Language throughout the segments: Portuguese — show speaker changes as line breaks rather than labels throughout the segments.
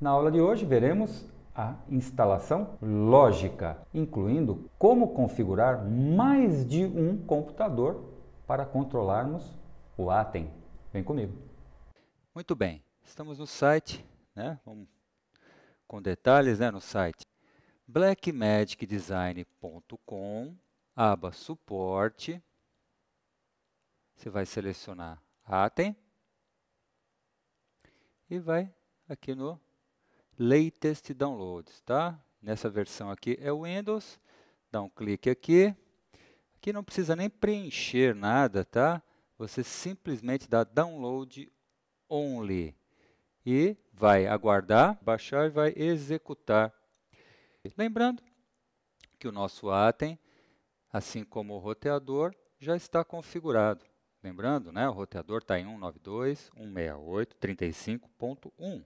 Na aula de hoje veremos a instalação lógica, incluindo como configurar mais de um computador para controlarmos o Atem. Vem comigo. Muito bem, estamos no site, né? Vamos com detalhes né, no site blackmagicdesign.com, aba suporte, você vai selecionar Atem e vai aqui no Latest Downloads, tá? Nessa versão aqui é o Windows, dá um clique aqui. Aqui não precisa nem preencher nada, tá? Você simplesmente dá Download Only e vai aguardar, baixar e vai executar. Lembrando que o nosso Atem, assim como o roteador, já está configurado. Lembrando, né, o roteador está em 192.168.35.1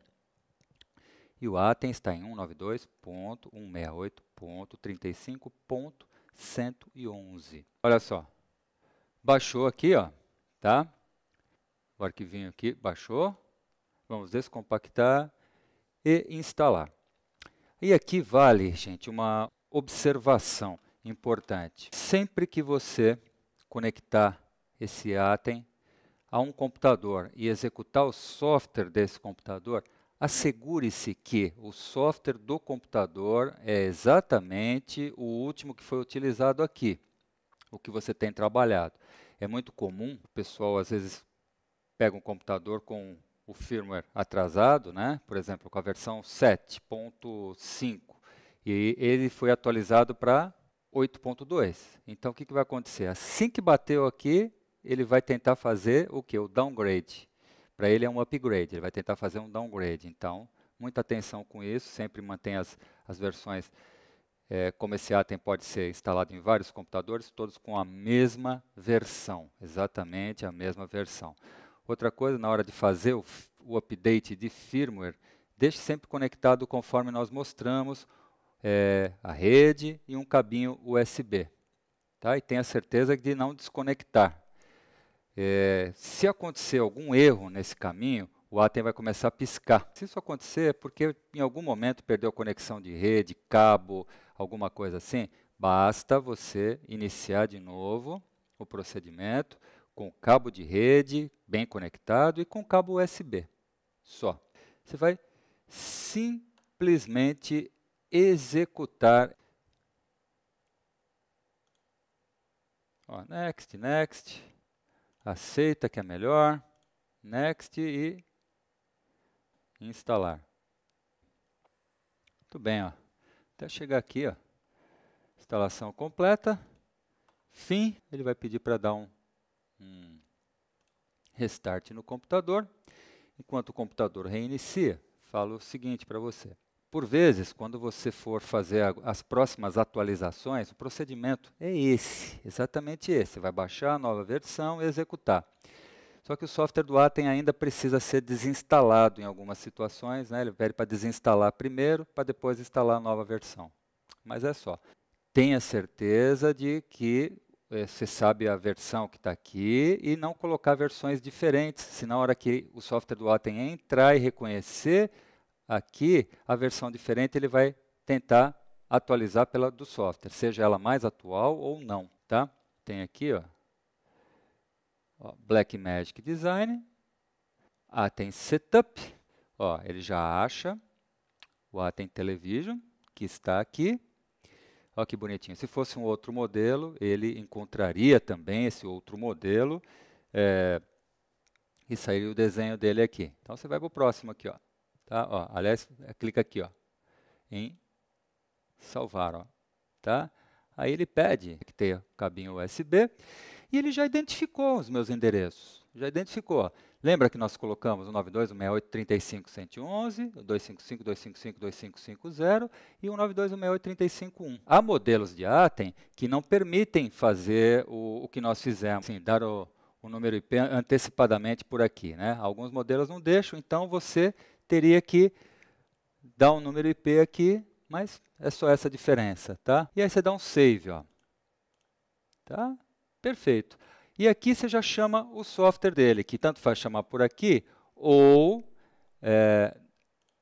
e o ATEM está em 192.168.35.111. Olha só, baixou aqui, ó, tá? O arquivinho aqui baixou. Vamos descompactar e instalar. E aqui vale, gente, uma observação importante. Sempre que você conectar esse ATEM a um computador e executar o software desse computador, assegure-se que o software do computador é exatamente o último que foi utilizado aqui, o que você tem trabalhado. É muito comum, o pessoal às vezes pega um computador com o firmware atrasado, né? por exemplo, com a versão 7.5, e ele foi atualizado para 8.2. Então, o que, que vai acontecer? Assim que bateu aqui, ele vai tentar fazer o que? O downgrade para ele é um upgrade, ele vai tentar fazer um downgrade. Então, muita atenção com isso, sempre mantém as, as versões. É, como esse item pode ser instalado em vários computadores, todos com a mesma versão, exatamente a mesma versão. Outra coisa, na hora de fazer o, o update de firmware, deixe sempre conectado conforme nós mostramos é, a rede e um cabinho USB. Tá? E tenha certeza de não desconectar, é, se acontecer algum erro nesse caminho, o Atem vai começar a piscar. Se isso acontecer, é porque em algum momento perdeu conexão de rede, cabo, alguma coisa assim, basta você iniciar de novo o procedimento com o cabo de rede bem conectado e com o cabo USB. Só. Você vai simplesmente executar. Ó, next, next aceita que é melhor, next e instalar. Muito bem, ó. até chegar aqui, ó. instalação completa, fim, ele vai pedir para dar um, um restart no computador. Enquanto o computador reinicia, falo o seguinte para você. Por vezes, quando você for fazer as próximas atualizações, o procedimento é esse, exatamente esse. Vai baixar a nova versão e executar. Só que o software do Atem ainda precisa ser desinstalado em algumas situações. Né? Ele pede para desinstalar primeiro, para depois instalar a nova versão. Mas é só. Tenha certeza de que eh, você sabe a versão que está aqui e não colocar versões diferentes, se na hora que o software do Atem entrar e reconhecer Aqui, a versão diferente, ele vai tentar atualizar pela do software, seja ela mais atual ou não. Tá? Tem aqui, ó, ó Blackmagic Design. Ah, tem Setup. Ó, ele já acha. O Atem Television, que está aqui. Olha que bonitinho. Se fosse um outro modelo, ele encontraria também esse outro modelo é, e sairia o desenho dele aqui. Então você vai para o próximo aqui. Ó. Tá? Ó, aliás, clica aqui ó, em salvar. Ó, tá? Aí ele pede que tenha o cabinho USB e ele já identificou os meus endereços. Já identificou. Ó. Lembra que nós colocamos o 92.168.35.111, o 255.255.255.0 e o 92.168.35.1. Há modelos de ATEM que não permitem fazer o, o que nós fizemos, assim, dar o, o número IP antecipadamente por aqui. Né? Alguns modelos não deixam, então você teria que dar um número IP aqui, mas é só essa diferença, tá? E aí você dá um save, ó. Tá? Perfeito. E aqui você já chama o software dele, que tanto faz chamar por aqui, ou é,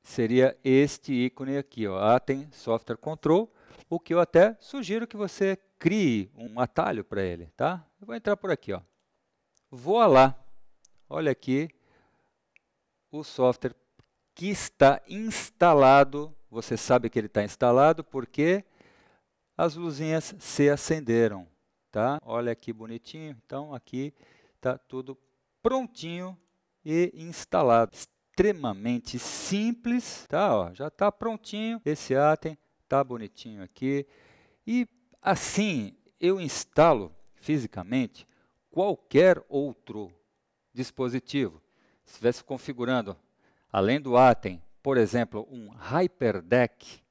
seria este ícone aqui, ó, Atem ah, Software Control, o que eu até sugiro que você crie um atalho para ele, tá? Eu vou entrar por aqui, ó. Voa lá. Olha aqui o software que está instalado. Você sabe que ele está instalado porque as luzinhas se acenderam. Tá? Olha que bonitinho. Então, aqui está tudo prontinho e instalado. Extremamente simples. Tá? Ó, já está prontinho. Esse item está bonitinho aqui. E assim eu instalo fisicamente qualquer outro dispositivo. Se estivesse configurando Além do Atem, por exemplo, um Hyperdeck.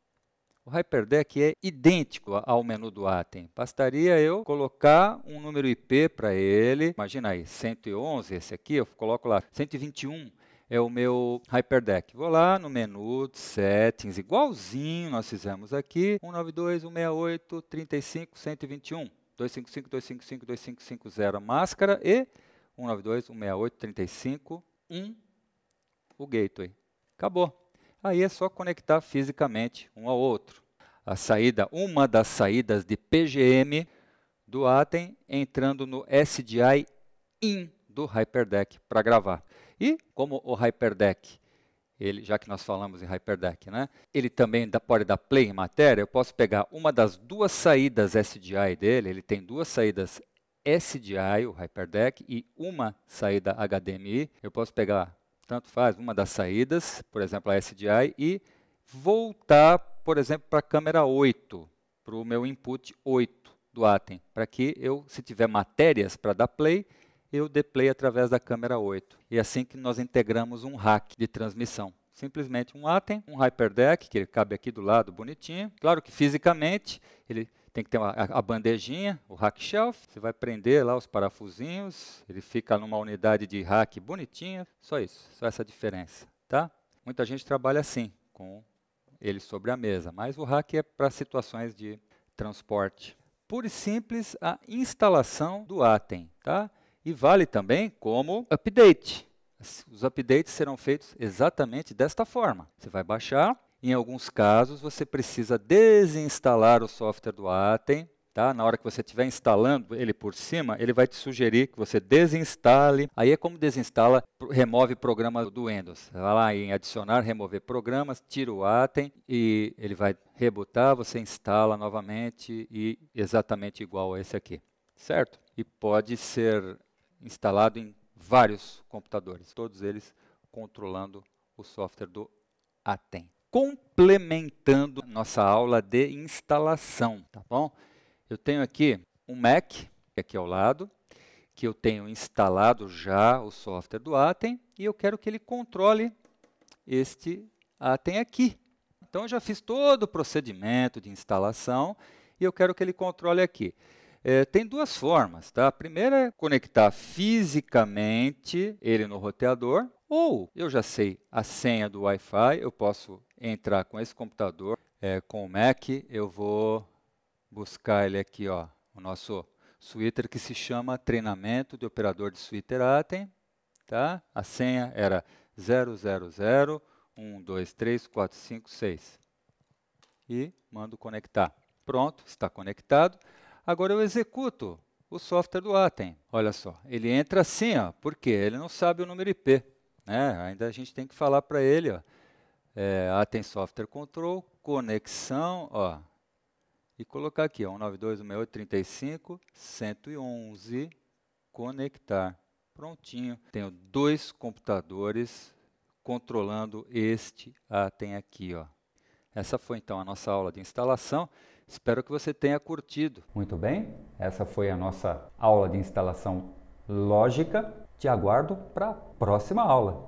O Hyperdeck é idêntico ao menu do Atem. Bastaria eu colocar um número IP para ele. Imagina aí, 111, esse aqui, eu coloco lá 121 é o meu Hyperdeck. Vou lá no menu Settings, igualzinho nós fizemos aqui, 192, 168, 35, 121, 255, 255, 2550 máscara e 192, 168, 35, 1 o gateway. Acabou. Aí é só conectar fisicamente um ao outro. A saída, uma das saídas de PGM do Atem entrando no SDI IN do Hyperdeck para gravar. E como o Hyperdeck, ele, já que nós falamos em Hyperdeck, né, ele também dá, pode dar play em matéria, eu posso pegar uma das duas saídas SDI dele, ele tem duas saídas SDI, o Hyperdeck, e uma saída HDMI. Eu posso pegar tanto faz, uma das saídas, por exemplo, a SDI, e voltar, por exemplo, para a câmera 8, para o meu input 8 do Atem, para que eu, se tiver matérias para dar play, eu dê play através da câmera 8. E é assim que nós integramos um rack de transmissão. Simplesmente um Atem, um Hyperdeck, que ele cabe aqui do lado, bonitinho. Claro que fisicamente ele tem que ter uma, a, a bandejinha, o rack shelf. Você vai prender lá os parafusinhos. Ele fica numa unidade de rack bonitinha. Só isso, só essa diferença, tá? Muita gente trabalha assim, com ele sobre a mesa, mas o rack é para situações de transporte. Pura e simples a instalação do Atem, tá? E vale também como update. Os updates serão feitos exatamente desta forma. Você vai baixar, em alguns casos, você precisa desinstalar o software do Atem. Tá? Na hora que você estiver instalando ele por cima, ele vai te sugerir que você desinstale. Aí é como desinstala, remove programa do Windows. Vai lá em adicionar, remover programas, tira o Atem e ele vai rebootar, você instala novamente e exatamente igual a esse aqui, certo? E pode ser instalado em vários computadores, todos eles controlando o software do Atem complementando nossa aula de instalação, tá bom? Eu tenho aqui um Mac, aqui ao lado, que eu tenho instalado já o software do Atem, e eu quero que ele controle este Atem aqui. Então, eu já fiz todo o procedimento de instalação, e eu quero que ele controle aqui. É, tem duas formas, tá? A primeira é conectar fisicamente ele no roteador, ou eu já sei a senha do Wi-Fi, eu posso entrar com esse computador, é, com o Mac, eu vou buscar ele aqui, ó, o nosso Sweater que se chama Treinamento de Operador de Sweater Atem. Tá? A senha era 000123456. E mando conectar. Pronto, está conectado. Agora eu executo o software do Atem. Olha só, ele entra assim, ó, porque ele não sabe o número IP. Né? Ainda a gente tem que falar para ele, ó, é, Atem Software Control, conexão, ó, e colocar aqui, ó, 192.168.35.111, conectar. Prontinho. Tenho dois computadores controlando este Atem aqui, ó. Essa foi então a nossa aula de instalação. Espero que você tenha curtido. Muito bem, essa foi a nossa aula de instalação lógica. Te aguardo para a próxima aula.